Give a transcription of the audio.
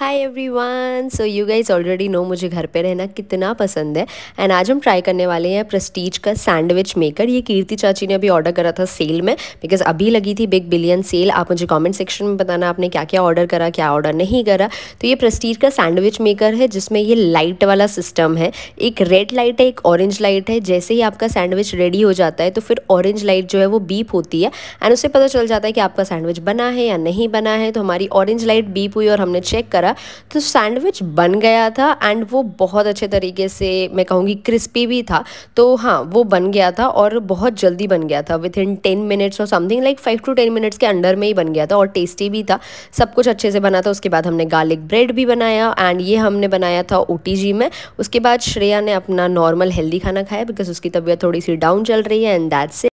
hi everyone so you guys already know मुझे घर पे रहना कितना पसंद है एंड आज हम ट्राई करने वाले हैं प्रेस्टीज का सैंडविच मेकर ये कीर्ति चाची ने अभी ऑर्डर करा था सेल में बिकॉज अभी लगी थी बिग बिलियन सेल आप मुझे कमेंट सेक्शन में बताना आपने क्या क्या ऑर्डर करा क्या ऑर्डर नहीं करा तो ये प्रेस्टीज का सैंडविच मेकर है जिसमें ये लाइट वाला सिस्टम है एक रेड लाइट है एक ऑरेंज लाइट है जैसे ही आपका सैंडविच रेडी हो जाता है तो फिर ऑरेंज लाइट जो है वो बीप होती है एंड उससे पता चल जाता है कि आपका सैंडविच बना है या नहीं बना है तो हमारी ऑरेंज लाइट बीप हुई और हमने चेक करा गया तो सैंडविच बन गया था एंड वो बहुत अच्छे तरीके से मैं कहूँगी क्रिस्पी भी था तो हाँ वो बन गया था और बहुत जल्दी बन गया था विद इन टेन मिनट्स और something like five to ten minutes के अंडर में ही बन गया था और टेस्टी भी था सब कुछ अच्छे से बना था उसके बाद हमने गार्लिक ब्रेड भी बनाया एंड ये हमने बनाया था ओ में उसके बाद श्रेया ने अपना नॉर्मल हेल्दी खाना खाया बिकॉज उसकी तबीयत थोड़ी सी डाउन चल रही है एंड दैट्स